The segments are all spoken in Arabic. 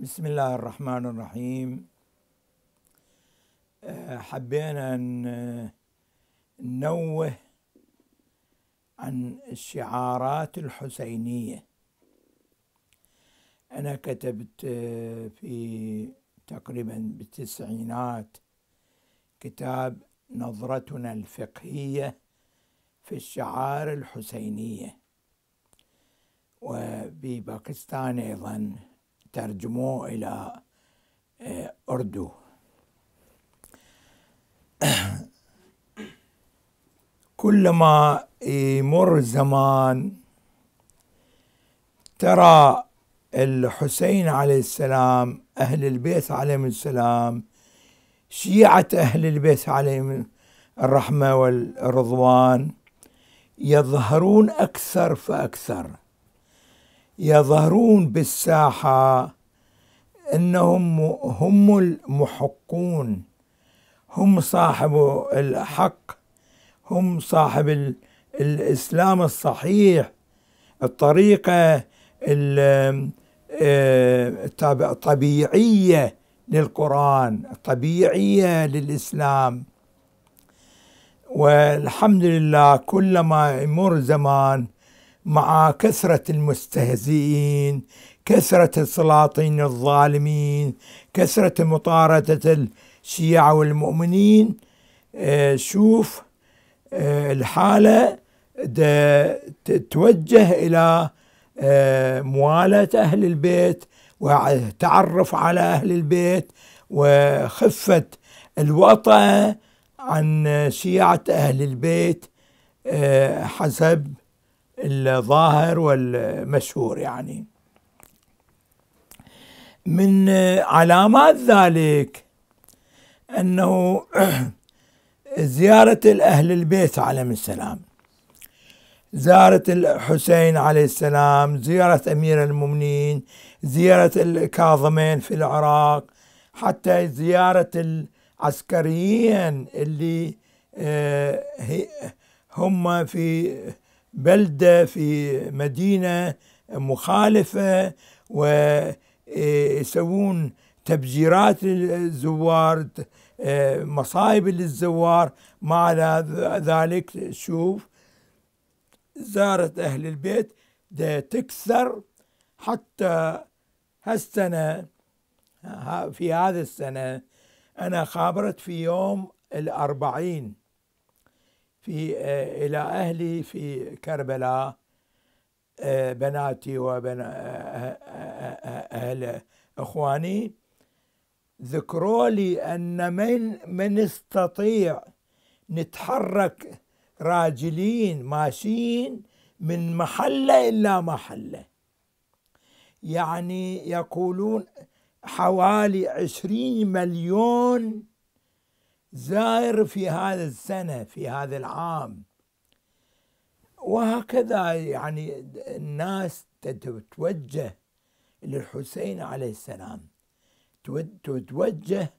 بسم الله الرحمن الرحيم آه، حبينا آه، ننوه عن الشعارات الحسينية أنا كتبت آه، في تقريبا بالتسعينات كتاب نظرتنا الفقهية في الشعار الحسينية وبباكستان أيضاً ترجموه إلى آه، أردو كلما يمر زمان ترى الحسين عليه السلام أهل البيت عليهم السلام شيعة أهل البيت عليهم الرحمة والرضوان يظهرون أكثر فأكثر يظهرون بالساحة أنهم هم المحقون هم صاحب الحق هم صاحب الإسلام الصحيح الطريقة الطبيعية آه، للقرآن الطبيعية للإسلام والحمد لله كلما يمر زمان مع كثرة المستهزئين كثرة السلاطين الظالمين كثرة مطاردة الشيعة والمؤمنين آه، شوف آه، الحالة تتوجه إلى آه، موالاة أهل البيت وتعرف على أهل البيت وخفة الوطأ عن شيعة أهل البيت حسب الظاهر والمشهور يعني من علامات ذلك أنه زيارة الاهل البيت عليهم السلام زيارة الحسين عليه السلام زيارة أمير المؤمنين زيارة الكاظمين في العراق حتى زيارة العسكريين اللي آه، هم في بلدة في مدينة مخالفة ويسوون آه، تبجيرات للزوار آه، مصايب للزوار مع ذلك شوف زارت أهل البيت ده تكثر حتى هالسنة في هذا السنة أنا خابرت في يوم الأربعين في آه، إلى أهلي في كربلاء آه، بناتي وبن آه، أهل إخواني ذكروا لي أن من من استطيع نتحرك راجلين ماشيين من محلة إلى محلة يعني يقولون حوالي عشرين مليون زائر في هذا السنة في هذا العام وهكذا يعني الناس تتوجه للحسين عليه السلام تتوجه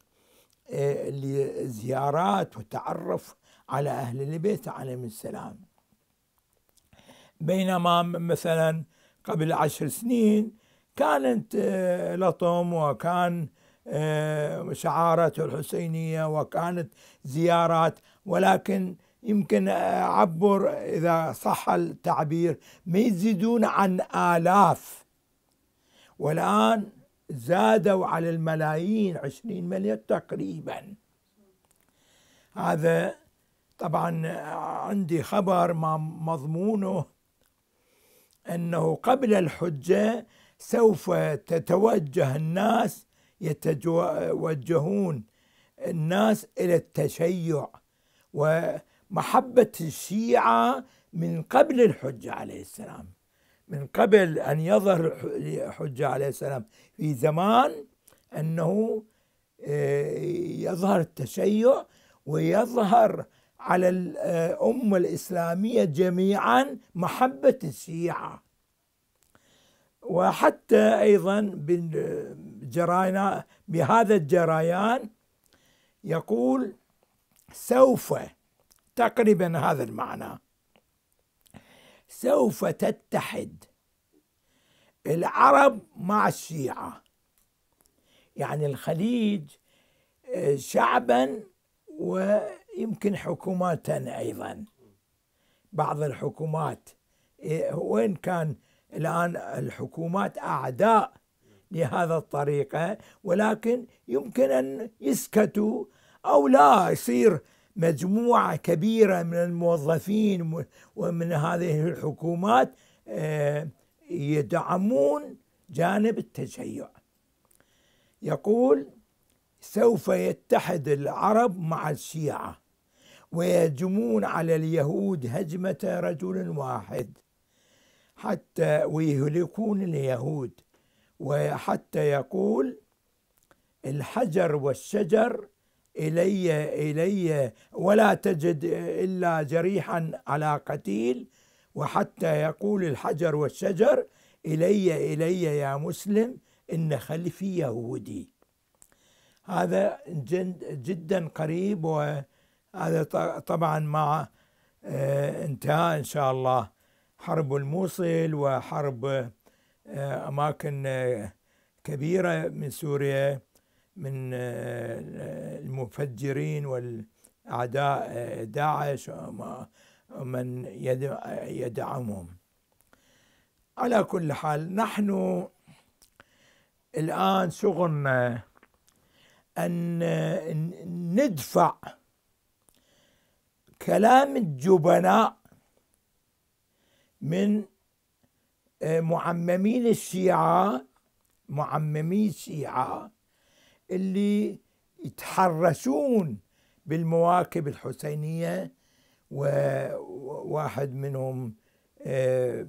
آه، لزيارات وتعرف على أهل البيت عليهم السلام بينما مثلا قبل عشر سنين كانت آه، لطم وكان شعارات الحسينية وكانت زيارات ولكن يمكن أعبر إذا صح التعبير ما يزيدون عن آلاف والآن زادوا على الملايين عشرين مليون تقريبا هذا طبعا عندي خبر ما مضمونه أنه قبل الحجة سوف تتوجه الناس يتوجهون الناس إلى التشيع ومحبة الشيعة من قبل الحجة عليه السلام من قبل أن يظهر الحجة عليه السلام في زمان أنه آه، يظهر التشيع ويظهر على الأمة الإسلامية جميعا محبة الشيعة وحتى أيضا الجريان بهذا الجريان يقول سوف تقريبا هذا المعنى سوف تتحد العرب مع الشيعة يعني الخليج شعبا ويمكن حكوماتا أيضا بعض الحكومات إيه، وين كان الآن الحكومات أعداء لهذا الطريقة ولكن يمكن أن يسكتوا أو لا يصير مجموعة كبيرة من الموظفين ومن هذه الحكومات آه، يدعمون جانب التشيع يقول سوف يتحد العرب مع الشيعة ويهجمون على اليهود هجمة رجل واحد حتى ويهلكون اليهود وحتى يقول الحجر والشجر إلي إلي ولا تجد إلا جريحا على قتيل وحتى يقول الحجر والشجر إلي إلي يا مسلم إن خلفي يهودي هذا جدا قريب وهذا طبعا مع آه، انتهاء إن شاء الله حرب الموصل وحرب آه، أماكن آه، كبيرة من سوريا من آه، المفجرين والأعداء داعش ومن يدعمهم على كل حال نحن الآن شغلنا أن ندفع كلام الجبناء من آه، معممين الشيعة معممي الشيعة اللي يتحرشون بالمواكب الحسينية وواحد منهم آه،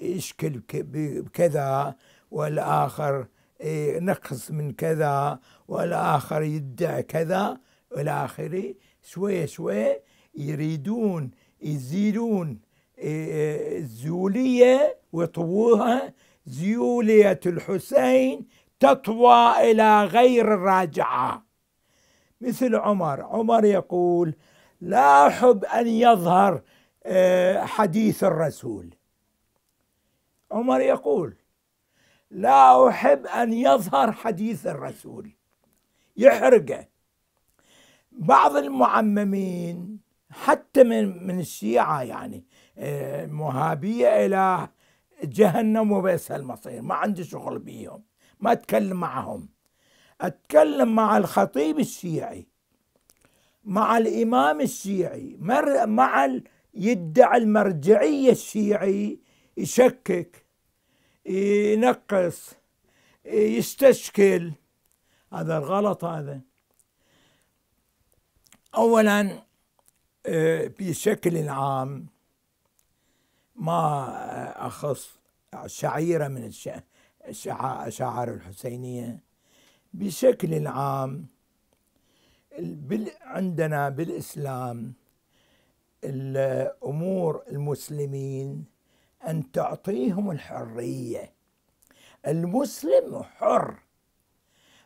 يشكل بكذا والآخر آه، نقص من كذا والآخر يدعي كذا والآخر آخره شوية شوية يريدون يزيلون الزيولية وطووها زيولية الحسين تطوى إلى غير الراجعة مثل عمر عمر يقول لا أحب أن يظهر آه، حديث الرسول عمر يقول لا أحب أن يظهر حديث الرسول يحرقه بعض المعممين حتى من من الشيعة يعني مهابية إلى جهنم وبئس المصير ما عندي شغل بيهم ما أتكلم معهم أتكلم مع الخطيب الشيعي مع الإمام الشيعي مع يدعي المرجعية الشيعي يشكك ينقص يستشكل هذا الغلط هذا أولا آه، بشكل عام ما أخص شعيرة من الشعائر الحسينية بشكل عام عندنا بالإسلام الأمور المسلمين أن تعطيهم الحرية المسلم حر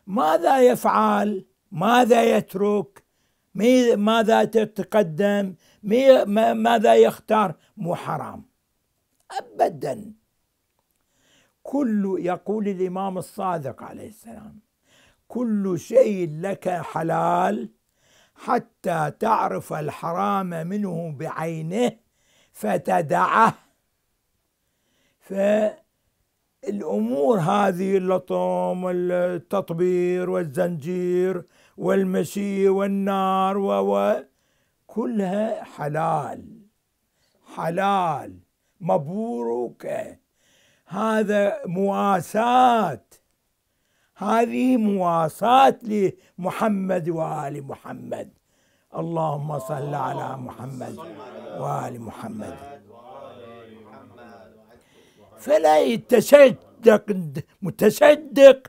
ماذا يفعل ماذا يترك ماذا تتقدم ماذا يختار مو حرام أبدا كل يقول الإمام الصادق عليه السلام كل شيء لك حلال حتى تعرف الحرام منه بعينه فتدعه فالأمور هذه اللطم والتطبير والزنجير والمشي والنار و كلها حلال حلال مبروك هذا مواساة هذه مواساة لمحمد وآل محمد اللهم صل على محمد وآل محمد فلا يتشدق متشدق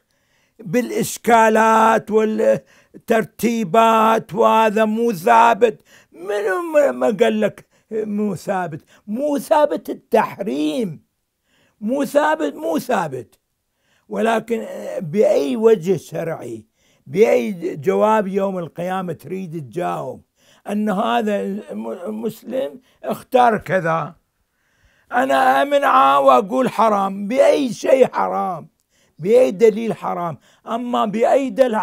بالإشكالات والترتيبات وهذا مو ثابت من ما قال لك مو ثابت مو ثابت التحريم مو ثابت مو ثابت ولكن آه، بأي وجه شرعي بأي جواب يوم القيامة تريد تجاوب أن هذا المسلم اختار كذا أنا أمنعه وأقول حرام بأي شيء حرام بأي دليل حرام أما بأي دليل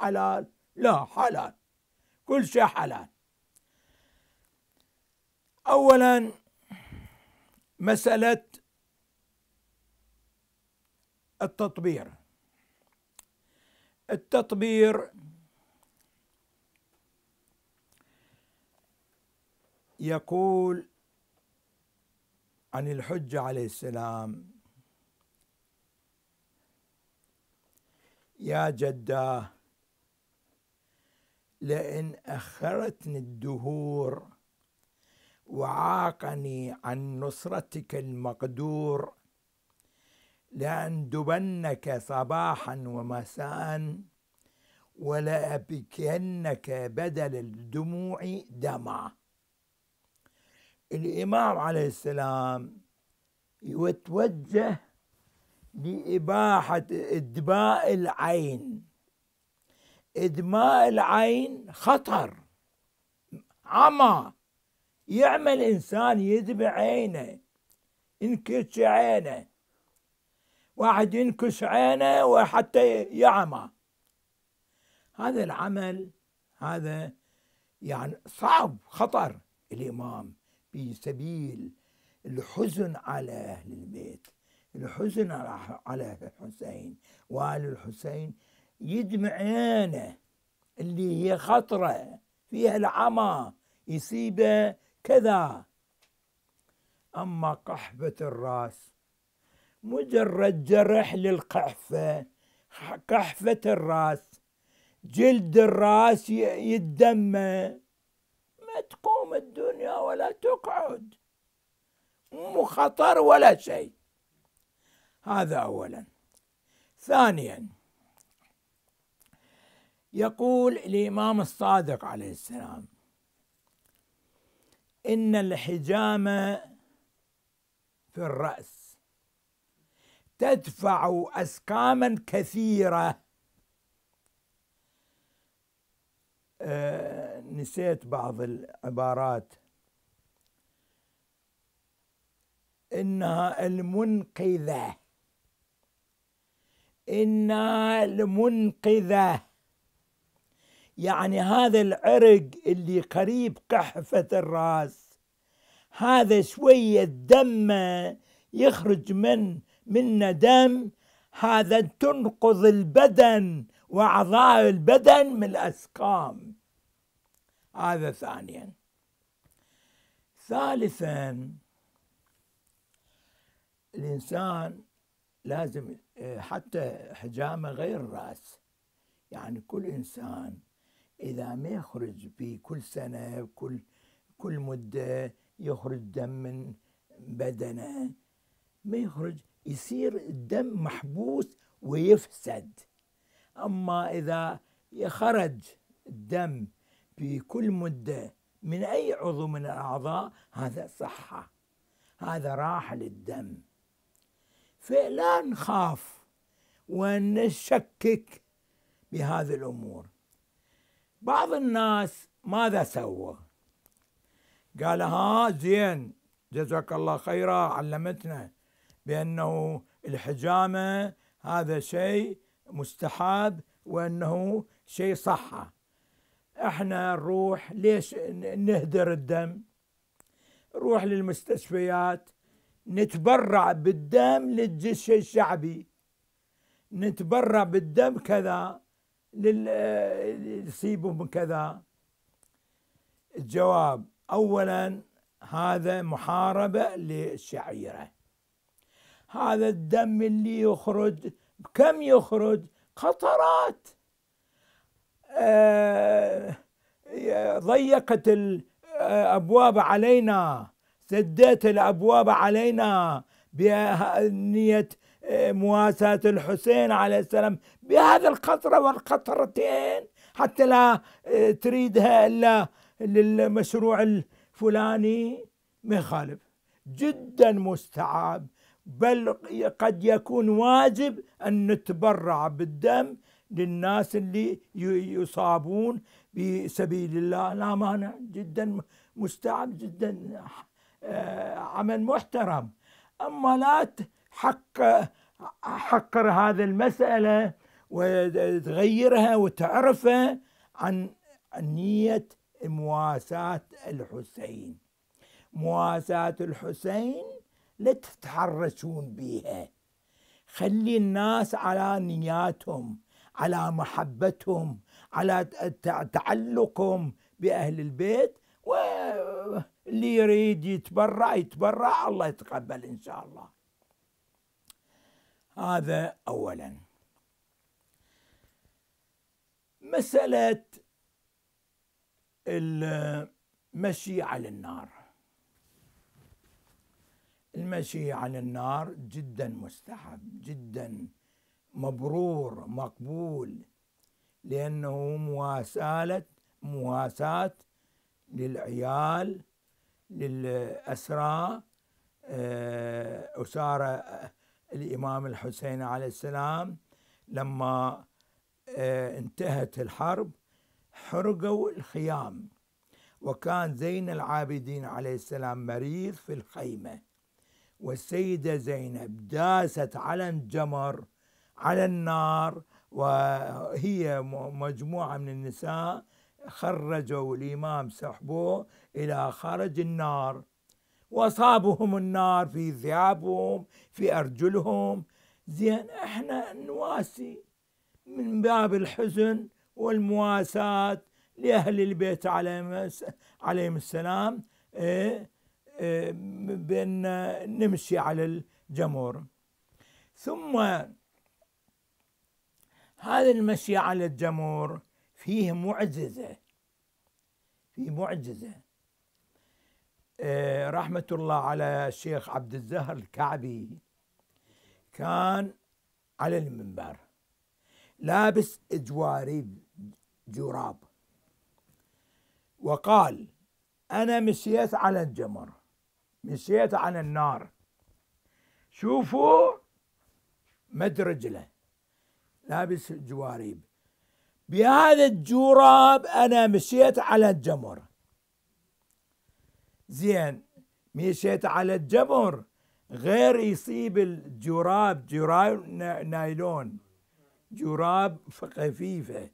حلال لا حلال كل شيء حلال أولا مسألة التطبير التطبير يقول عن الحج عليه السلام يا جده لئن أخرتني الدهور وعاقني عن نصرتك المقدور لأندبنك صباحا ومساء ولأبكينك بدل الدموع دمع الإمام عليه السلام يتوجه لإباحة إدماء العين إدماء العين خطر عمى يعمل إنسان يذبح عينه ينكش عينه واحد ينكش عينه وحتى يعمى هذا العمل هذا يعني صعب خطر الإمام في سبيل الحزن على أهل البيت الحزن على الحسين وآل الحسين يدمع عينه اللي هي خطرة فيها العمى يصيبه كذا أما قحفة الرأس مجرد جرح للقحفة قحفة الرأس جلد الرأس يتدمى ما تقوم الدنيا ولا تقعد مو خطر ولا شيء هذا أولا ثانيا يقول الإمام الصادق عليه السلام إن الحجامة في الرأس تدفع أسقاما كثيرة أه نسيت بعض العبارات إنها المنقذة إنها المنقذة يعني هذا العرق اللي قريب قحفة الرأس هذا شوية دم يخرج من منه دم هذا تنقذ البدن وأعضاء البدن من الأسقام هذا ثانيا ثالثا الإنسان لازم حتى حجامه غير الرأس يعني كل إنسان إذا ما يخرج في كل سنة كل كل مدة يخرج دم من بدنه ما يخرج يصير الدم محبوس ويفسد أما إذا يخرج الدم في كل مدة من أي عضو من الأعضاء هذا صحة هذا راح للدم فلا نخاف ونشكك بهذه الأمور بعض الناس ماذا سوى قال ها زين جزاك الله خيرا علمتنا بأنه الحجامة هذا شيء مستحب وأنه شيء صحة احنا نروح ليش نهدر الدم نروح للمستشفيات نتبرع بالدم للجيش الشعبي نتبرع بالدم كذا يصيبوا من كذا الجواب أولا هذا محاربة للشعيرة هذا الدم اللي يخرج كم يخرج قطرات آه، ضيقت الأبواب علينا سدت الأبواب علينا بنية مواساة الحسين عليه السلام بهذا القطرة والقطرتين حتى لا آه، تريدها إلا للمشروع الفلاني ما يخالف جدا مستعاب بل قد يكون واجب أن نتبرع بالدم للناس اللي يصابون بسبيل الله لا مانع جدا مستعب جدا آه، عمل محترم أما لا حق حقر هذا المسألة وتغيرها وتعرفها عن نية مواساة الحسين مواساة الحسين لا تتحرشون بها خلي الناس على نياتهم على محبتهم على تعلقهم بأهل البيت واللي يريد يتبرع يتبرع الله يتقبل إن شاء الله هذا اولا مساله المشي على النار المشي على النار جدا مستحب جدا مبرور مقبول لأنه مواساة مواساة للعيال للأسرى آه، أسارة الإمام الحسين عليه السلام لما آه، انتهت الحرب حرقوا الخيام وكان زين العابدين عليه السلام مريض في الخيمة والسيدة زينب داست على الجمر على النار وهي مجموعة من النساء خرجوا الإمام سحبوه إلى خارج النار واصابهم النار في ثيابهم في ارجلهم زين احنا نواسي من باب الحزن والمواساة لاهل البيت عليهم عليهم السلام إيه، إيه، بان نمشي على الجمهور ثم هذا المشي على الجمهور فيه معجزه في معجزه آه، رحمة الله على الشيخ عبد الزهر الكعبي كان على المنبر لابس إجواري جراب وقال أنا مشيت على الجمر مشيت على النار شوفوا مد رجله لابس جواريب بهذا الجوراب أنا مشيت على الجمر زين مشيت على الجبر غير يصيب الجراب جراب نايلون جراب خفيفة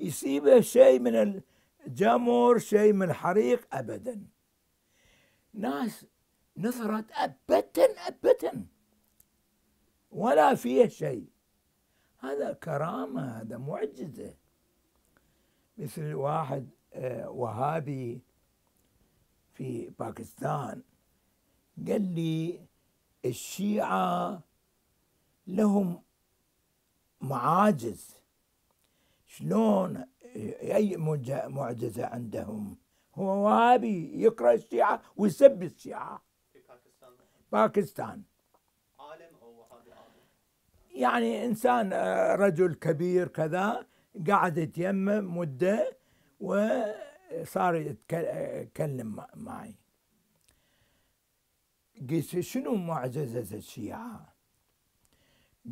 يصيبه شيء من الجمر شيء من الحريق أبدا ناس نظرت أبدا أبدا ولا فيه شيء هذا كرامة هذا معجزة مثل واحد آه، وهابي في باكستان قال لي الشيعة لهم معاجز شلون أي معجزة عندهم هو وهابي يكره الشيعة ويسب الشيعة في باكستان باكستان عالم أو وهابي يعني إنسان آه، رجل كبير كذا قاعد يتيمم مدة و صار يتكلم معي قلت شنو معجزة الشيعة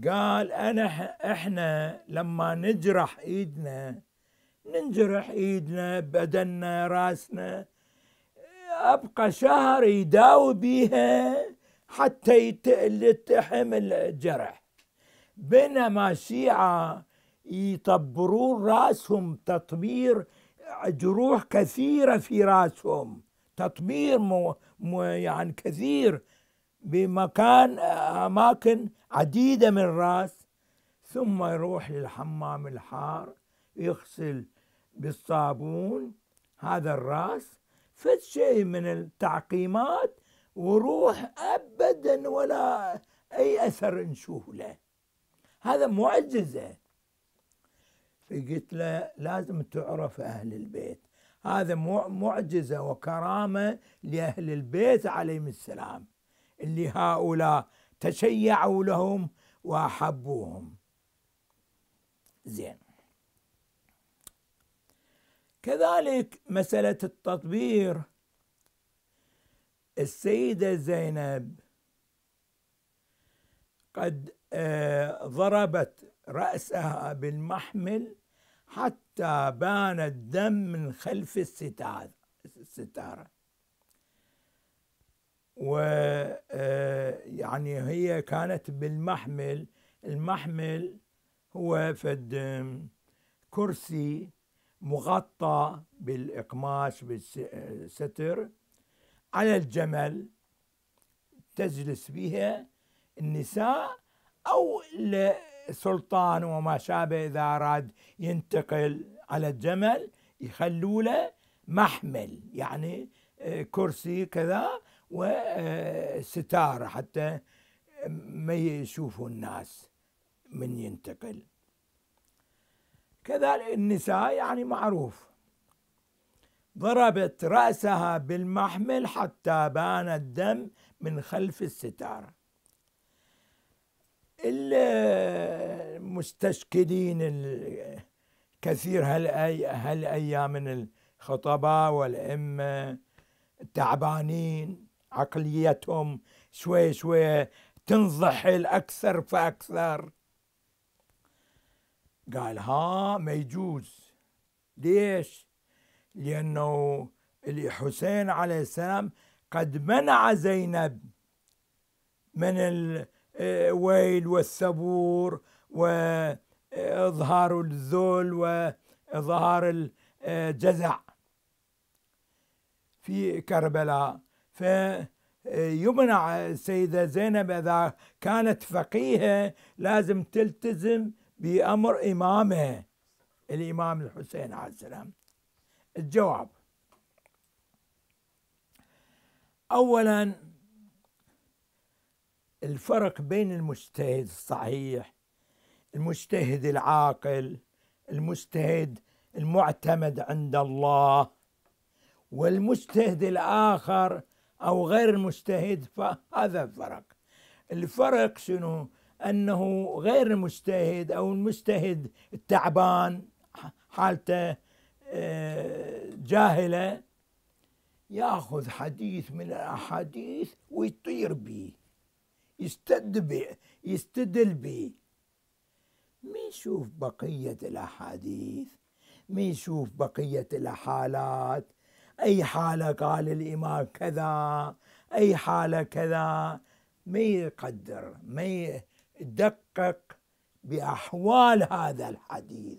قال أنا إحنا لما نجرح إيدنا ننجرح إيدنا بدننا راسنا أبقى شهر يداوي بيها حتى يتحم الجرح بينما الشيعة يطبرون راسهم تطبير جروح كثيرة في رأسهم تطمير مو مو يعني كثير بمكان أماكن عديدة من الرأس ثم يروح للحمام الحار يغسل بالصابون هذا الرأس فد شيء من التعقيمات وروح أبدا ولا أي أثر نشوف له هذا معجزة فقلت له لازم تعرف أهل البيت هذا معجزة وكرامة لأهل البيت عليهم السلام اللي هؤلاء تشيعوا لهم وأحبوهم زين كذلك مسألة التطبير السيدة زينب قد آه، ضربت رأسها بالمحمل حتى بان الدم من خلف الستار الستارة ويعني آه، هي كانت بالمحمل المحمل هو فد كرسي مغطى بالإقماش بالستر على الجمل تجلس بها النساء أو سلطان وما شابه إذا أراد ينتقل على الجمل يخلوا له محمل يعني آه، كرسي كذا وستارة آه، حتى ما يشوفوا الناس من ينتقل كذلك النساء يعني معروف ضربت رأسها بالمحمل حتى بان الدم من خلف الستارة المستشكلين كثير هالأي هالايام من الخطباء والائمه تعبانين عقليتهم شوي شوي تنضحل اكثر فاكثر قال ها ما يجوز ليش؟ لانه الحسين عليه السلام قد منع زينب من ويل والثبور وإظهار الذل وإظهار الجزع في كربلاء فيمنع السيدة زينب إذا كانت فقيهة لازم تلتزم بأمر إمامها الإمام الحسين عليه السلام الجواب أولاً الفرق بين المجتهد الصحيح المجتهد العاقل المجتهد المعتمد عند الله والمجتهد الآخر أو غير المجتهد فهذا الفرق الفرق شنو أنه غير المجتهد أو المجتهد التعبان حالته آه، جاهلة يأخذ حديث من الأحاديث ويطير به يستد يستدل به ميشوف يشوف بقية الأحاديث ميشوف يشوف بقية الحالات أي حالة قال الإمام كذا أي حالة كذا ما يقدر ما يدقق بأحوال هذا الحديث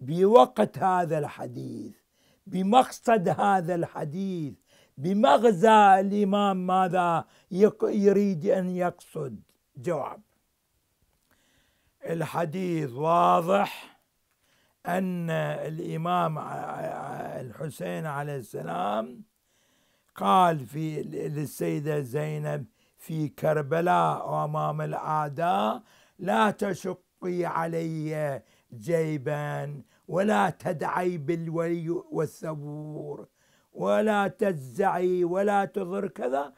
بوقت هذا الحديث بمقصد هذا الحديث بمغزى الإمام ماذا يريد أن يقصد جواب الحديث واضح أن الإمام الحسين عليه السلام قال في للسيدة زينب في كربلاء وأمام الأعداء لا تشقي علي جيبا ولا تدعي بالولي والثبور ولا تزعي ولا تضر كذا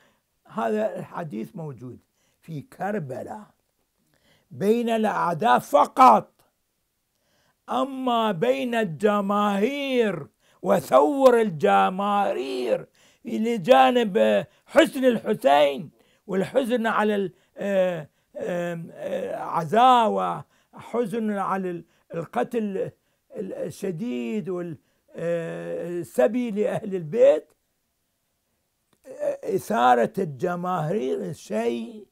هذا الحديث موجود في كربلاء بين الأعداء فقط أما بين الجماهير وثور الجماهير لجانب حسن الحسين والحزن على العزاء آه، آه، وحزن على القتل الشديد وال آه، سبي لأهل البيت آه، إثارة الجماهير الشيء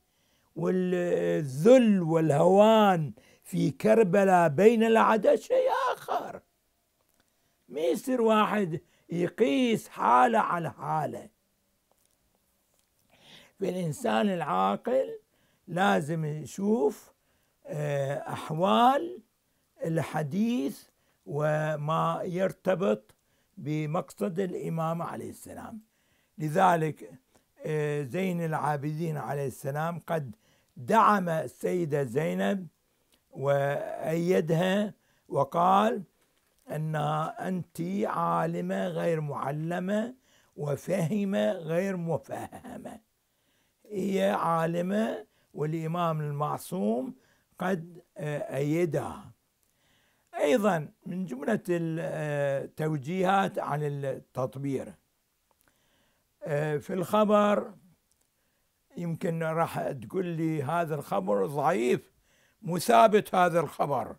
والذل والهوان في كربلاء بين العدد شيء آخر ما يصير واحد يقيس حالة على حالة فالإنسان العاقل لازم يشوف آه، أحوال الحديث وما يرتبط بمقصد الإمام عليه السلام لذلك آه، زين العابدين عليه السلام قد دعم السيدة زينب وأيدها وقال أنها أنت عالمة غير معلمة وفهمة غير مفهمة هي عالمة والإمام المعصوم قد آه، أيدها أيضا من جملة التوجيهات آه، عن التطبير آه، في الخبر يمكن راح تقول لي هذا الخبر ضعيف مو ثابت هذا الخبر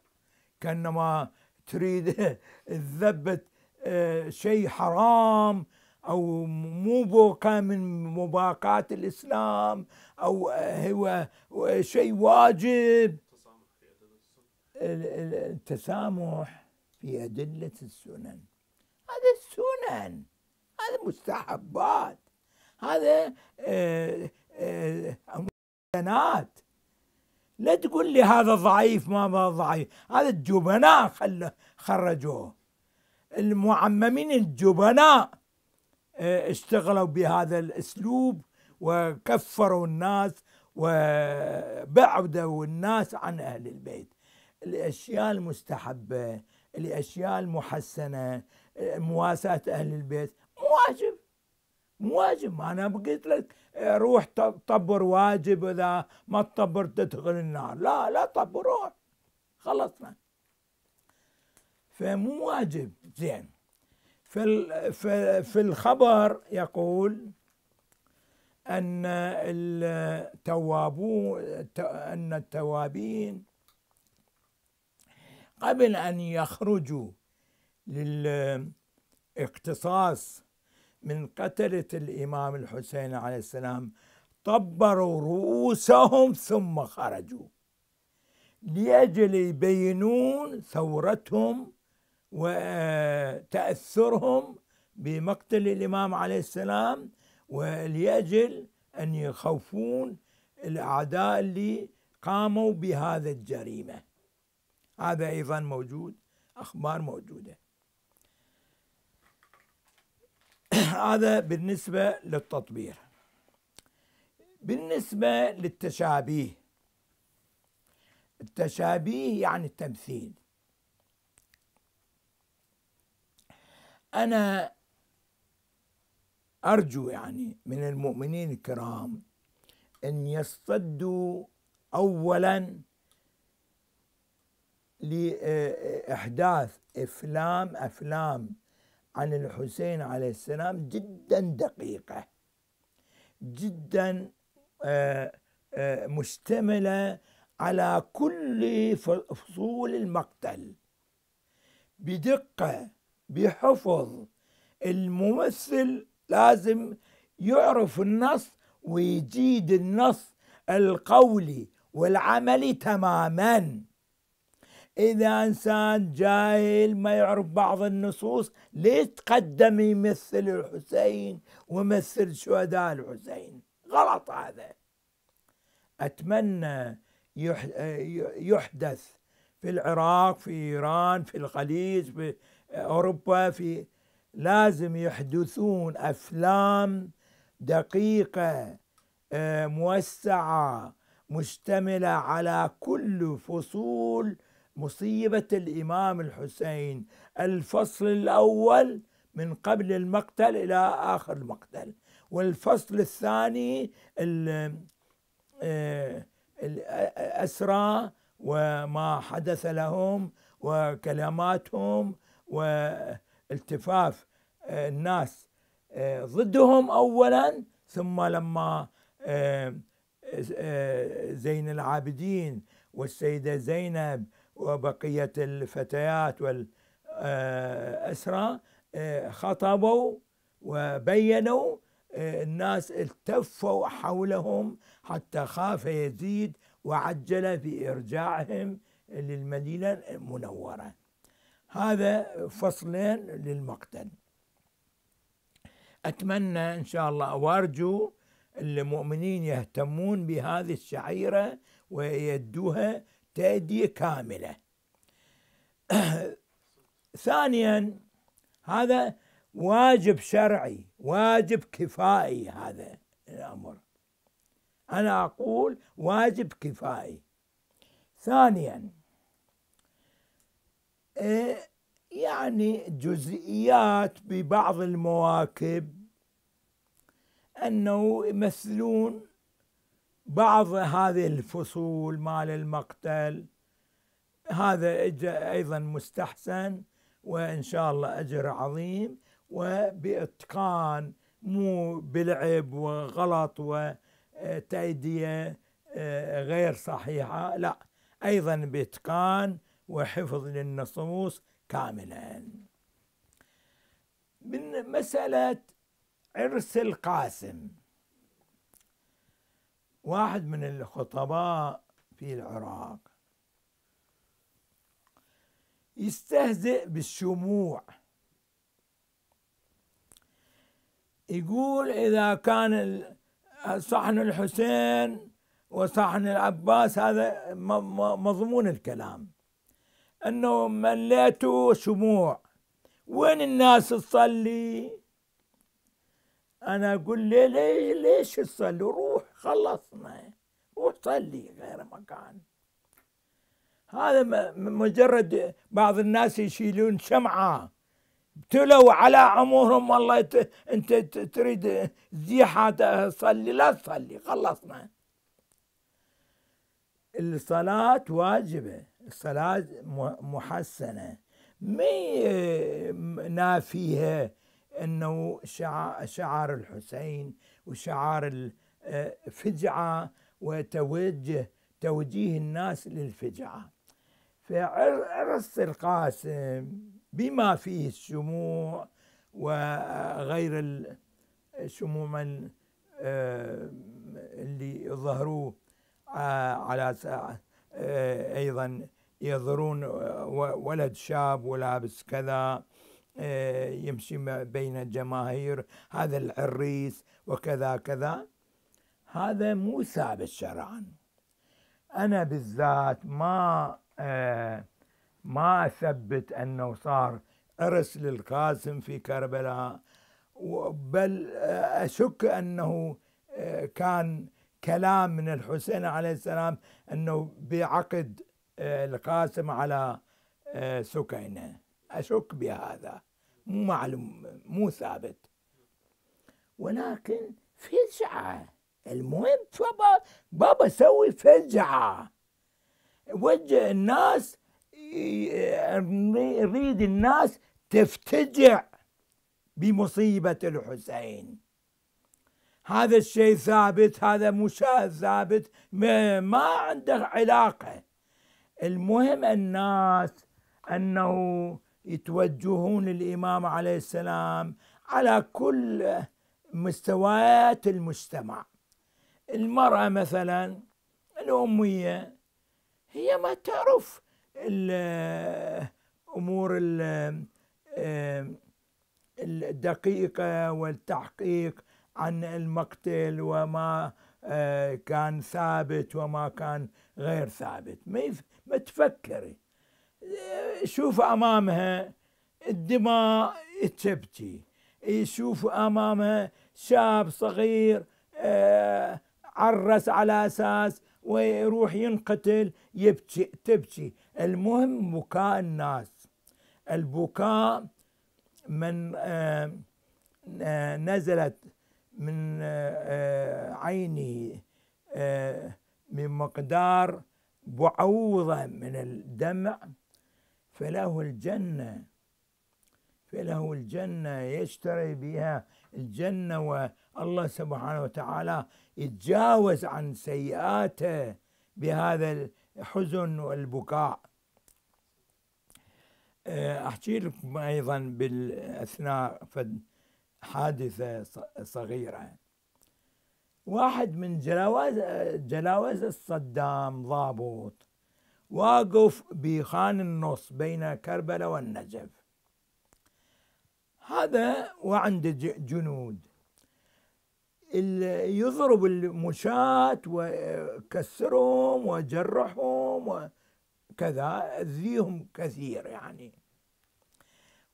كأنما تريد تثبت آه، شيء حرام أو مو بوكا من مباقات الإسلام أو هو شيء واجب التسامح في أدلة السنن هذا السنن هذا مستحبات هذا حسنات آه، آه، لا تقول لي هذا ضعيف ما ما ضعيف هذا الجبناء خل خرجوه المعممين الجبناء آه، اشتغلوا بهذا الاسلوب وكفروا الناس وبعدوا الناس عن اهل البيت الاشياء المستحبه الاشياء المحسنه مواساه اهل البيت مو واجب مو واجب انا بقيت لك آه، روح طبر واجب اذا ما تطبر تدخل النار لا لا طبر روح خلصنا فمو واجب زين في الخبر يقول أن التوابون أن التوابين قبل أن يخرجوا للاقتصاص من قتلة الإمام الحسين عليه السلام طبروا رؤوسهم ثم خرجوا لأجل يبينون ثورتهم وتأثرهم بمقتل الإمام عليه السلام ولأجل أن يخوفون الأعداء اللي قاموا بهذا الجريمة هذا أيضا موجود أخبار موجودة هذا بالنسبة للتطبير بالنسبة للتشابيه التشابيه يعني التمثيل أنا أرجو يعني من المؤمنين الكرام أن يصطدوا أولاً لإحداث أفلام أفلام عن الحسين عليه السلام جدا دقيقة جدا آه، آه، مشتملة على كل فصول المقتل بدقة بحفظ الممثل لازم يعرف النص ويجيد النص القولي والعملي تماما إذا إنسان جاهل ما يعرف بعض النصوص ليش تقدم يمثل الحسين ويمثل شهداء الحسين غلط هذا أتمنى يحدث في العراق في إيران في الخليج في أوروبا في لازم يحدثون أفلام دقيقة آه، موسعة مشتملة على كل فصول مصيبة الإمام الحسين الفصل الأول من قبل المقتل إلى آخر المقتل والفصل الثاني آه، الأسرى وما حدث لهم وكلماتهم والتفاف آه، الناس آه، ضدهم أولا ثم لما زين العابدين والسيدة زينب وبقية الفتيات والأسرى آه، خطبوا وبينوا آه، الناس التفوا حولهم حتى خاف يزيد وعجل في إرجاعهم للمدينة المنورة هذا فصلين للمقتل أتمنى إن شاء الله وأرجو المؤمنين يهتمون بهذه الشعيرة ويدوها تأدية كاملة ثانيا هذا واجب شرعي واجب كفائي هذا الأمر أنا أقول واجب كفائي ثانيا إيه، يعني جزئيات ببعض المواكب أنه يمثلون بعض هذه الفصول مال المقتل هذا اجى ايضا مستحسن وان شاء الله اجر عظيم وباتقان مو بلعب وغلط وتأيدية آه، غير صحيحة لا أيضا بإتقان وحفظ للنصوص كاملا من مسألة عرس القاسم واحد من الخطباء في العراق يستهزئ بالشموع يقول إذا كان صحن الحسين وصحن العباس هذا مضمون الكلام أنه مليتوا شموع وين الناس تصلي أنا أقول لي ليش تصلي روح خلصنا وصلي غير مكان هذا مجرد بعض الناس يشيلون شمعة ابتلوا على عمرهم والله انت تريد زيحة صلي لا تصلي خلصنا الصلاة واجبة الصلاة محسنة مي نافيها انه شعار الحسين وشعار فجعة وتوجه توجيه الناس للفجعة فعرس القاسم بما فيه الشموع وغير الشموع من آه، اللي ظهروه آه، على آه، ايضا يظهرون ولد شاب ولابس كذا يمشي بين الجماهير هذا العريس وكذا كذا هذا مو ثابت شرعا أنا بالذات ما آه ما أثبت أنه صار إرث للقاسم في كربلاء بل آه، أشك أنه آه، كان كلام من الحسين عليه السلام أنه بعقد آه، القاسم على سكينة أشك بهذا مو معلوم مو ثابت ولكن في شعه المهم تفضل بابا سوي فزعة وجه الناس يريد الناس تفتجع بمصيبة الحسين هذا الشيء ثابت هذا مشاهد ثابت ما, ما عنده علاقة المهم الناس أنه يتوجهون للإمام عليه السلام على كل مستويات المجتمع المرأة مثلا الأمية هي ما تعرف الأمور الدقيقة والتحقيق عن المقتل وما كان ثابت وما كان غير ثابت ما تفكري شوف أمامها الدماء تبكي يشوف أمامها شاب صغير عرس على اساس ويروح ينقتل يبكي تبكي المهم بكاء الناس البكاء من آه، آه، نزلت من آه، عينه من مقدار بعوضة من الدمع فله الجنة فله الجنة يشتري بها الجنة والله سبحانه وتعالى يتجاوز عن سيئاته بهذا الحزن والبكاء آه، احكي لكم ايضا بالاثناء حادثه صغيره واحد من جلاوز جلاوز الصدام ضابط واقف بخان النص بين كربلاء والنجف هذا وعند جنود يضرب المشاة وكسرهم وجرحهم وكذا أذيهم كثير يعني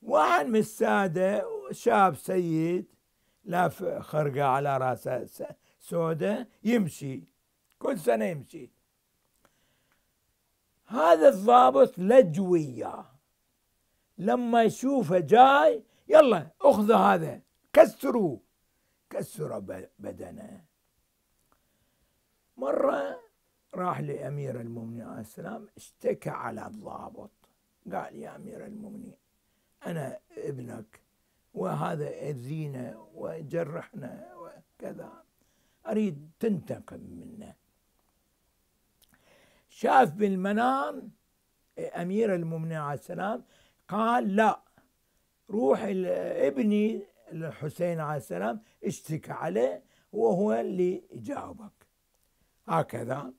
واحد من السادة شاب سيد لاف خرقة على راسه سودة يمشي كل سنة يمشي هذا الضابط لج وياه لما يشوفه جاي يلا اخذوا هذا كسروه كسر بدنه مرة راح لأمير المؤمنين عليه السلام اشتكى على الضابط قال يا أمير المؤمنين أنا ابنك وهذا أذينا وجرحنا وكذا أريد تنتقم منه شاف بالمنام أمير المؤمنين عليه السلام قال لا روح ابني الحسين عليه السلام اشتكى عليه وهو اللي جاوبك هكذا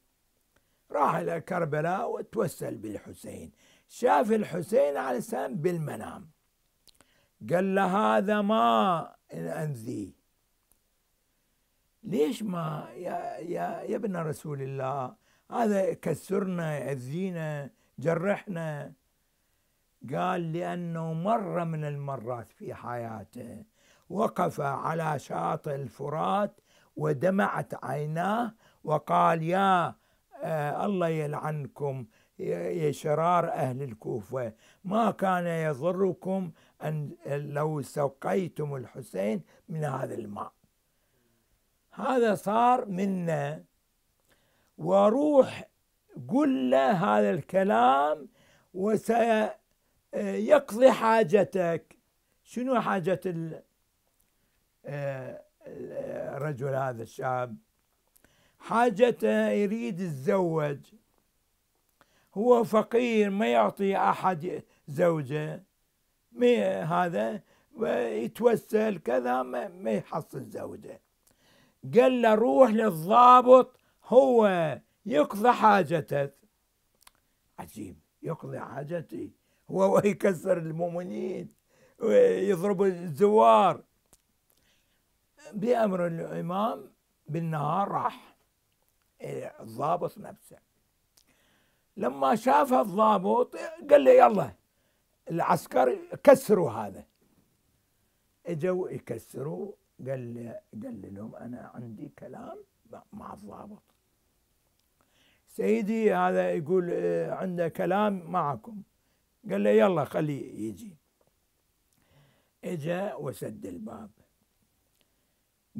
راح إلى كربلاء وتوسل بالحسين شاف الحسين عليه السلام بالمنام قال له هذا ما أنذي ليش ما يا, يا, يا ابن رسول الله هذا كسرنا يأذينا جرحنا قال لأنه مرة من المرات في حياته وقف على شاطئ الفرات ودمعت عيناه وقال يا آه الله يلعنكم يا شرار أهل الكوفة ما كان يضركم أن لو سقيتم الحسين من هذا الماء هذا صار منا وروح قل له هذا الكلام وسيقضي حاجتك شنو حاجة الرجل هذا الشاب حاجته يريد يتزوج هو فقير ما يعطي أحد زوجة هذا يتوسل كذا ما يحصل زوجة قال له روح للضابط هو يقضي حاجتك عجيب يقضي حاجتي هو يكسر المؤمنين ويضرب الزوار بأمر الإمام بالنهار راح الضابط إيه، نفسه لما شاف الضابط قال له يلا العسكر كسروا هذا اجوا يكسروا قال له قال لهم انا عندي كلام مع الضابط سيدي هذا يقول إيه، عنده كلام معكم قال له يلا خليه يجي اجا وسد الباب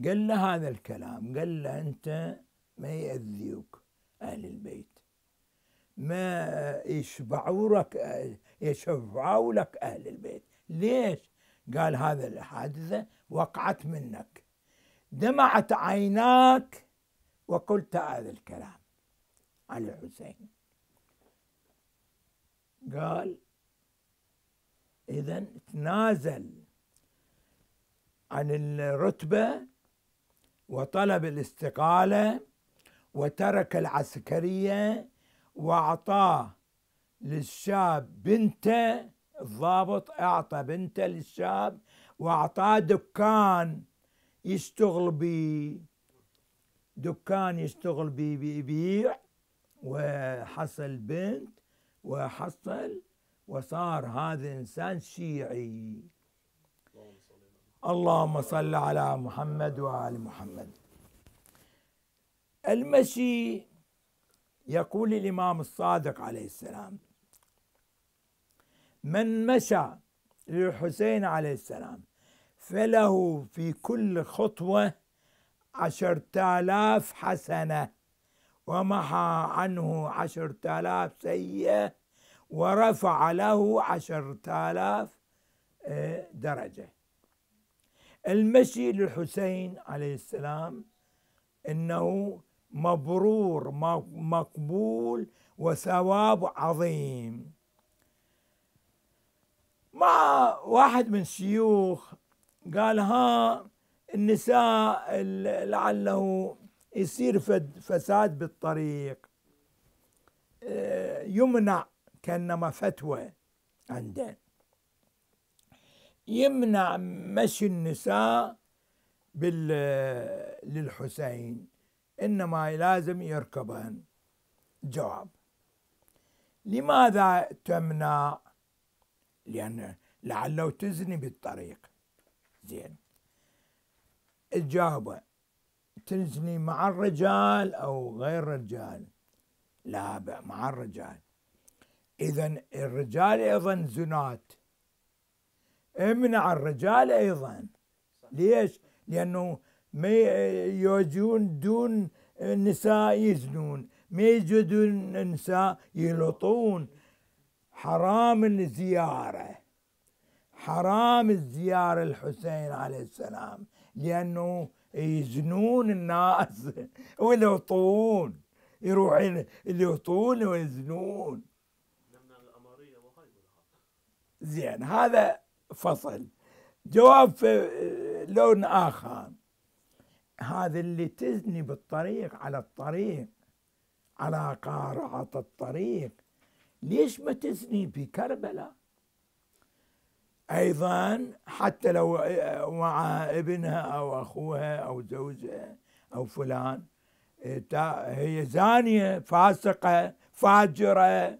قال له هذا الكلام قال له أنت ما يأذيوك أهل البيت ما يشبعورك يشبعولك أهل البيت ليش؟ قال هذا الحادثة وقعت منك دمعت عيناك وقلت هذا الكلام على الحسين قال إذا تنازل عن الرتبة وطلب الاستقالة وترك العسكرية وأعطاه للشاب بنته الضابط أعطى بنته للشاب وأعطاه دكان يشتغل بيه دكان يشتغل بيه بيبيع وحصل بنت وحصل وصار هذا إنسان شيعي اللهم صل على محمد وآل محمد المشي يقول الإمام الصادق عليه السلام من مشى للحسين عليه السلام فله في كل خطوة عشرة آلاف حسنة ومحى عنه عشرة آلاف سيئة ورفع له عشرة آلاف آه، درجة المشي للحسين عليه السلام انه مبرور مقبول وثواب عظيم مع واحد من الشيوخ قال ها النساء لعله يصير فساد بالطريق آه، يمنع كانما فتوى عنده يمنع مشي النساء بال للحسين إنما لازم يركبن جواب لماذا تمنع لأن لعله تزني بالطريق زين الجواب تزني مع الرجال أو غير الرجال لا مع الرجال إذا الرجال أيضا زنات امنع الرجال ايضا ليش؟ لانه ما يجون دون النساء يزنون ما يجدون النساء يلطون حرام الزيارة حرام الزيارة الحسين عليه السلام لأنه يزنون الناس ويلطون يروحون يلطون ويزنون زين هذا فصل جواب في آه، لون آخر هذا اللي تزني بالطريق على الطريق على قارعة الطريق ليش ما تزني بكربلاء أيضا حتى لو آه، مع ابنها أو أخوها أو زوجها أو فلان آه، هي زانية فاسقة فاجرة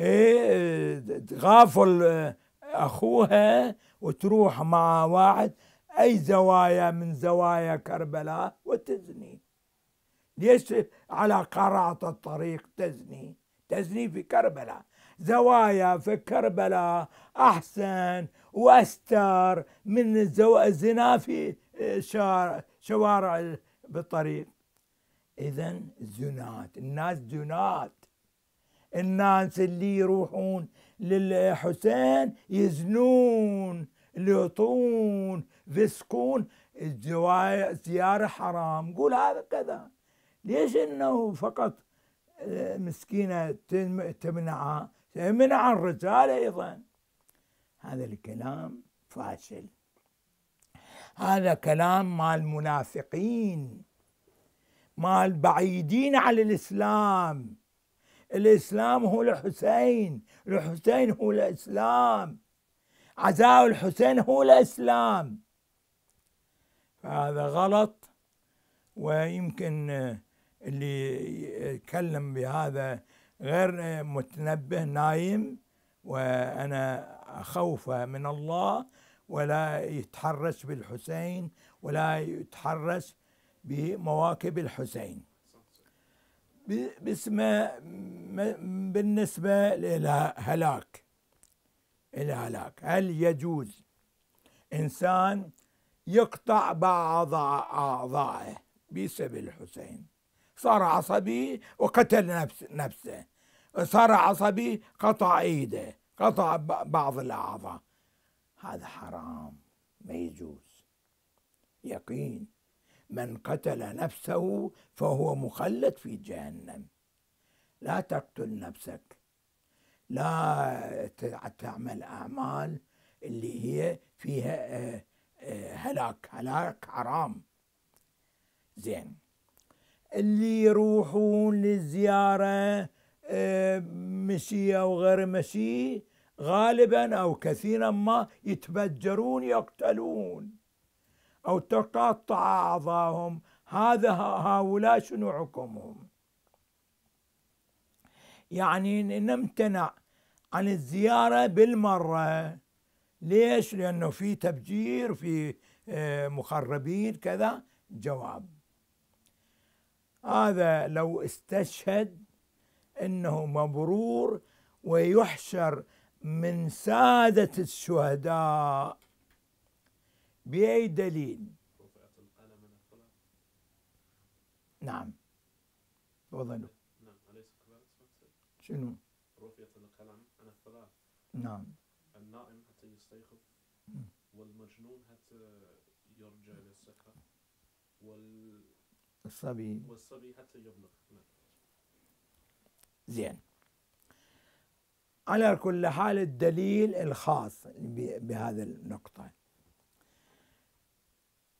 إيه تغافل أخوها وتروح مع واحد أي زوايا من زوايا كربلاء وتزني ليش على قرعة الطريق تزني تزني في كربلاء زوايا في كربلاء أحسن وأستر من الزنا في آه، شوارع بالطريق إذا زنات الناس زنات الناس اللي يروحون للحسين يزنون ليطون فسكون زيارة حرام قول هذا كذا ليش انه فقط آه، مسكينة تمنعها تمنع الرجال ايضا هذا الكلام فاشل هذا كلام مع المنافقين مع البعيدين عن الاسلام الإسلام هو الحسين الحسين هو الإسلام عزاء الحسين هو الإسلام فهذا غلط ويمكن اللي يتكلم بهذا غير متنبه نايم وأنا أخوفه من الله ولا يتحرش بالحسين ولا يتحرش بمواكب الحسين باسم بالنسبة للهلاك الهلاك هل يجوز إنسان يقطع بعض أعضائه بسبب الحسين صار عصبي وقتل نفس نفسه صار عصبي قطع ايده قطع بعض الأعضاء هذا حرام ما يجوز يقين من قتل نفسه فهو مخلد في جهنم لا تقتل نفسك لا تعمل أعمال اللي هي فيها آه، آه، هلاك هلاك حرام زين اللي يروحون للزيارة آه، مشي أو غير مشي غالبا أو كثيرا ما يتبجرون يقتلون أو تقطع أعضاهم هذا هؤلاء شنو حكمهم يعني نمتنع عن الزيارة بالمرة ليش لأنه في تفجير في آه، مخربين كذا جواب هذا لو استشهد انه مبرور ويحشر من سادة الشهداء بأي دليل نعم تفضلوا نعم أليس كذلك شنو؟ رفعة القلم عن الثلاث نعم النائم حتى يستيقظ والمجنون حتى يرجع للصحة وال والصبي والصبي حتى يبلغ نعم. زين على كل حال الدليل الخاص بهذا النقطة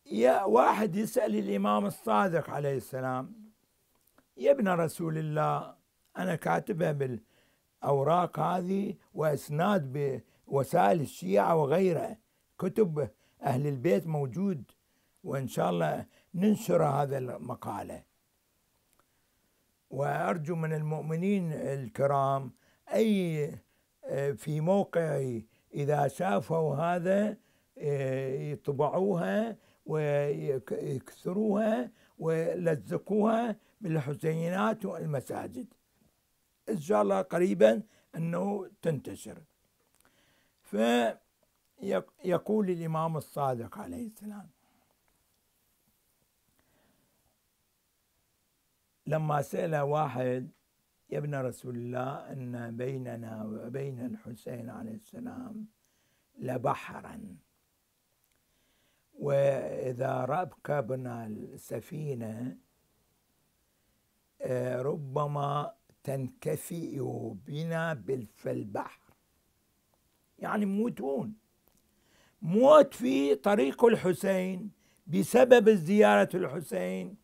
يا واحد يسأل الإمام الصادق عليه السلام يا ابن رسول الله أنا كاتبها بالأوراق هذه وأسناد بوسائل الشيعة وغيرها كتب أهل البيت موجود وإن شاء الله ننشر هذا المقالة وأرجو من المؤمنين الكرام أي آه، في موقعي إذا شافوا هذا آه، يطبعوها ويكثروها ويلزقوها بالحسينات والمساجد إن شاء الله قريبا أنه تنتشر فيقول الإمام الصادق عليه السلام لما سأل واحد يا ابن رسول الله أن بيننا وبين الحسين عليه السلام لبحرا وإذا ركبنا السفينة آه، ربما تنكفئ بنا في البحر يعني موتون موت في طريق الحسين بسبب زيارة الحسين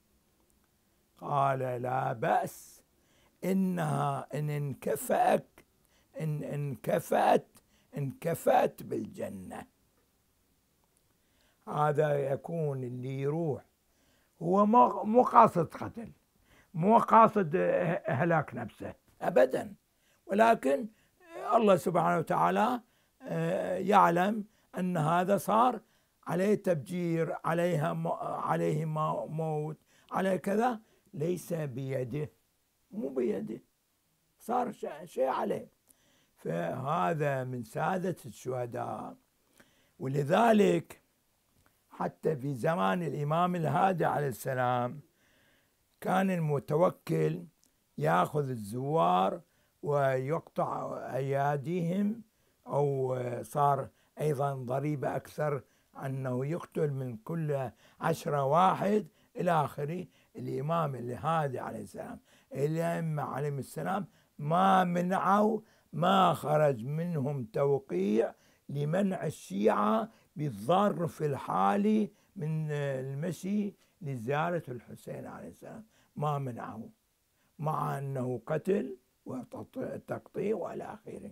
قال لا بأس إنها إن انكفأت إن انكفأت انكفأت بالجنة هذا يكون اللي يروح هو مو قاصد قتل مو قاصد هلاك نفسه ابدا ولكن الله سبحانه وتعالى آه، يعلم ان هذا صار عليه تبجير عليها عليه موت على كذا ليس بيده مو بيده صار شيء عليه فهذا من سادة الشهداء ولذلك حتى في زمان الإمام الهادي عليه السلام كان المتوكل ياخذ الزوار ويقطع اياديهم او صار ايضا ضريبه اكثر انه يقتل من كل عشرة واحد الى اخره الامام الهادي عليه السلام الائمه عليهم السلام ما منعوا ما خرج منهم توقيع لمنع الشيعه بالظرف الحالي من المشي لزيارة الحسين عليه السلام ما منعه مع أنه قتل وتقطيع وإلى آخره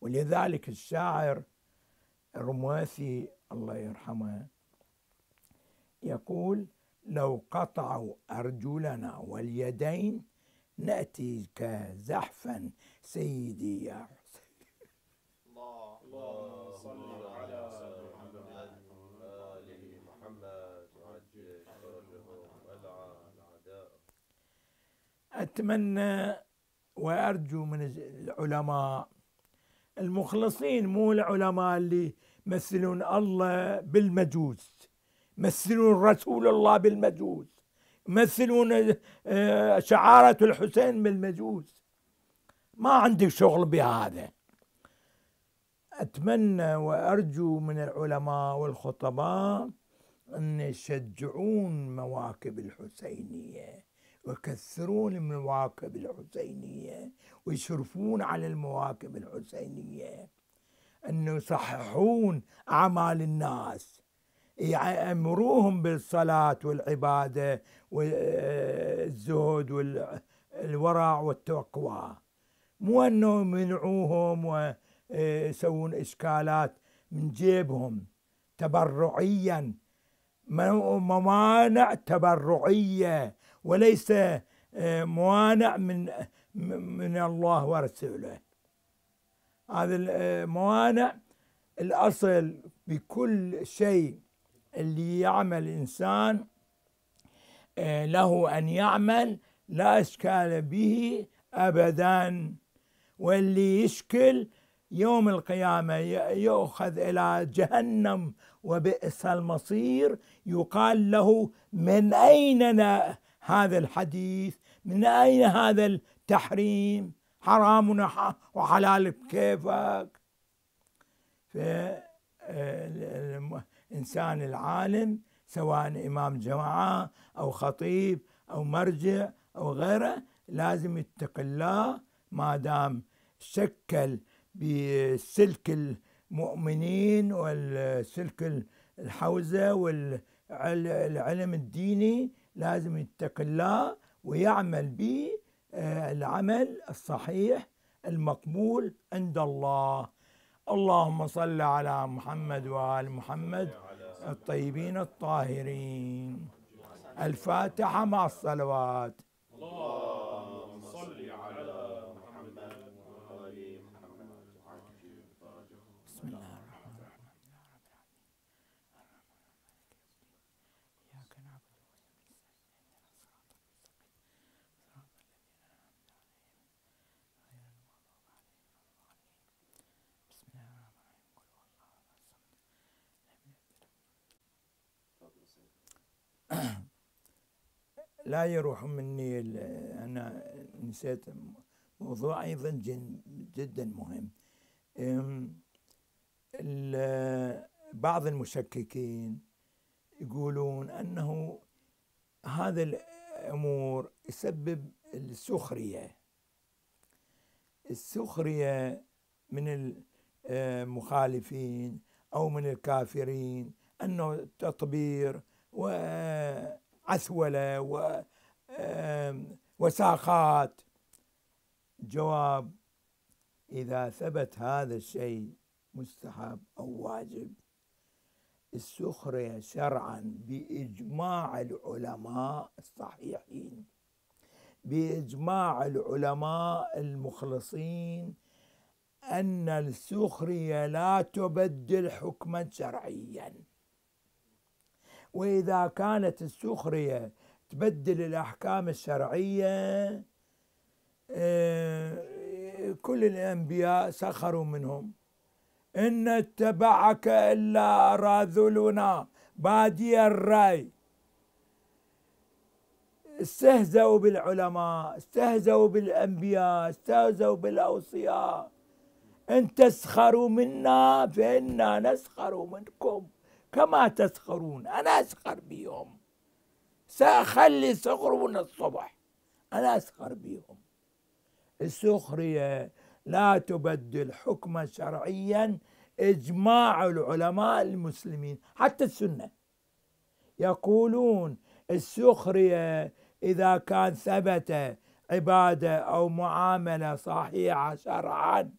ولذلك الشاعر الرماثي الله يرحمه يقول لو قطعوا أرجلنا واليدين نأتي كزحفا سيدي يا أتمنى وأرجو من العلماء المخلصين مو العلماء اللي يمثلون الله بالمجوس يمثلون رسول الله بالمجوس يمثلون آه، شعارة الحسين بالمجوس ما عندي شغل بهذا أتمنى وأرجو من العلماء والخطباء أن يشجعون مواكب الحسينية ويكثرون من المواكب الحسينية ويشرفون على المواكب الحسينية أنه يصححون أعمال الناس يأمروهم بالصلاة والعبادة والزهد والورع والتقوى مو أنه يمنعوهم ويسوون إشكالات من جيبهم تبرعيا ممانع تبرعية وليس آه، موانع من من الله ورسوله هذا الموانع آه، الأصل بكل شيء اللي يعمل إنسان آه، له أن يعمل لا إشكال به أبدا واللي يشكل يوم القيامة يؤخذ إلى جهنم وبئس المصير يقال له من أين هذا الحديث من أين هذا التحريم حرام وحلال بكيفك فالإنسان العالم سواء إمام جماعة أو خطيب أو مرجع أو غيره لازم يتقي الله ما دام شكل بسلك المؤمنين والسلك الحوزة والعلم الديني لازم يتقي الله ويعمل به آه، العمل الصحيح المقبول عند الله اللهم صل على محمد وآل محمد الطيبين الطاهرين الفاتحة مع الصلوات لا يروح مني أنا نسيت موضوع أيضا جدا مهم بعض المشككين يقولون أنه هذا الأمور يسبب السخرية السخرية من المخالفين أو من الكافرين أنه تطبير و عثولة و وساخات جواب إذا ثبت هذا الشيء مستحب أو واجب السخرية شرعا بإجماع العلماء الصحيحين بإجماع العلماء المخلصين أن السخرية لا تبدل حكما شرعيا وإذا كانت السخرية تبدل الأحكام الشرعية آه، كل الأنبياء سخروا منهم إن اتبعك إلا راذلنا بادي الرأي استهزوا بالعلماء استهزوا بالأنبياء استهزوا بالأوصياء إن تسخروا منا فإنا نسخر منكم كما تسخرون أنا أسخر بيهم سأخلي سخرون الصبح أنا أسخر بيهم السخرية لا تبدل حكما شرعيا إجماع العلماء المسلمين حتى السنة يقولون السخرية إذا كان ثبت عبادة أو معاملة صحيحة شرعا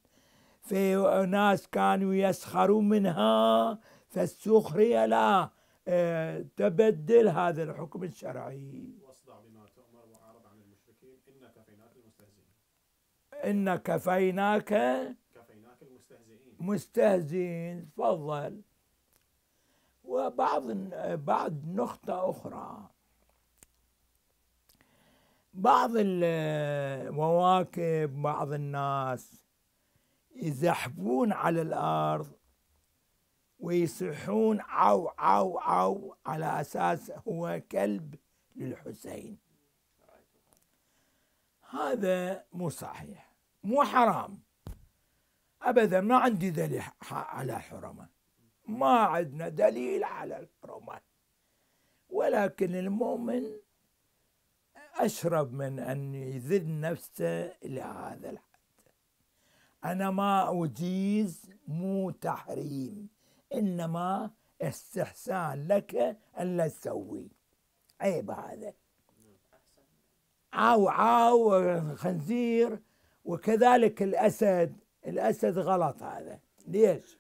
في ناس كانوا يسخرون منها فالسخرية لا آه، تبدل هذا الحكم الشرعي واصدع بما تؤمر وأعرض عن المشركين إن كفيناك المستهزئين إن كفيناك كفيناك المستهزئين مستهزئين تفضل وبعض بعد نقطة أخرى بعض المواكب بعض الناس يزحفون على الأرض ويصيحون عو عو عو على أساس هو كلب للحسين هذا مو صحيح مو حرام أبدا ما عندي دليل على حرمة ما عندنا دليل على الحرمة ولكن المؤمن أشرب من أن يذل نفسه إلى هذا الحد أنا ما أجيز مو تحريم إنما استحسان لك أن لا تسوي عيب هذا عاو عاو خنزير وكذلك الأسد الأسد غلط هذا ليش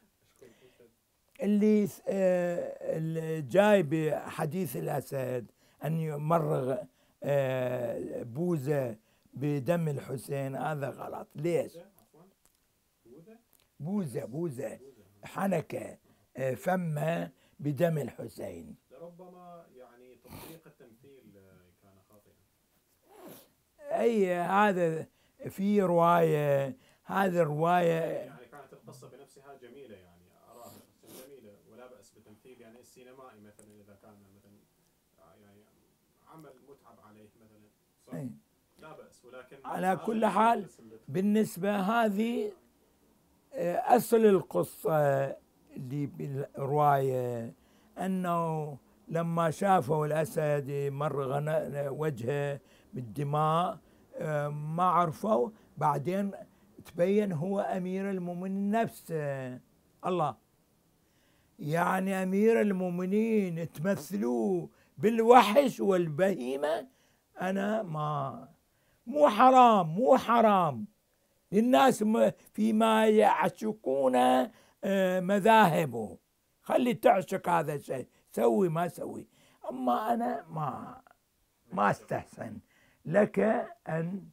اللي آه، جاي بحديث الأسد أن يمرغ آه، بوزة بدم الحسين هذا غلط ليش بوزة بوزة حنكة فمها بدم الحسين لربما يعني تطبيق التمثيل كان خاطئا أي هذا في رواية هذه الرواية يعني كانت القصة بنفسها جميلة يعني أراها جميلة ولا بأس بالتمثيل يعني السينمائي مثلا إذا كان مثلا يعني عمل متعب عليه مثلا لا بأس ولكن على كل يعني حال بالنسبة هذه آه، أصل القصة اللي بالرواية أنه لما شافوا الأسد مر وجهه بالدماء آه، ما عرفوا بعدين تبين هو أمير المؤمنين نفسه الله يعني أمير المؤمنين تمثلوه بالوحش والبهيمة أنا ما مو حرام مو حرام للناس فيما يعشقونه مذاهبه خلي تعشق هذا الشيء سوي ما سوي أما أنا ما ما استحسن لك أن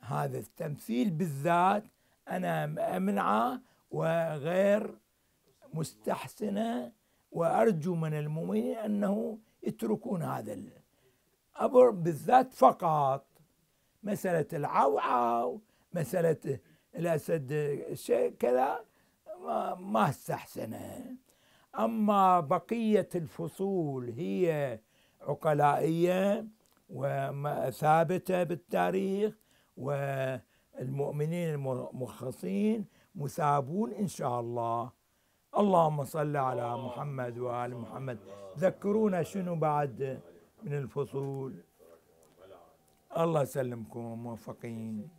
هذا التمثيل بالذات أنا أمنعه وغير مستحسنة وأرجو من المؤمنين أنه يتركون هذا الأمر بالذات فقط مسألة العوعه مسألة الأسد الشيء كذا ما استحسنت أما بقية الفصول هي عقلائية وثابتة بالتاريخ والمؤمنين المخلصين مثابون إن شاء الله اللهم صل على محمد وآل محمد ذكرونا شنو بعد من الفصول الله يسلمكم موفقين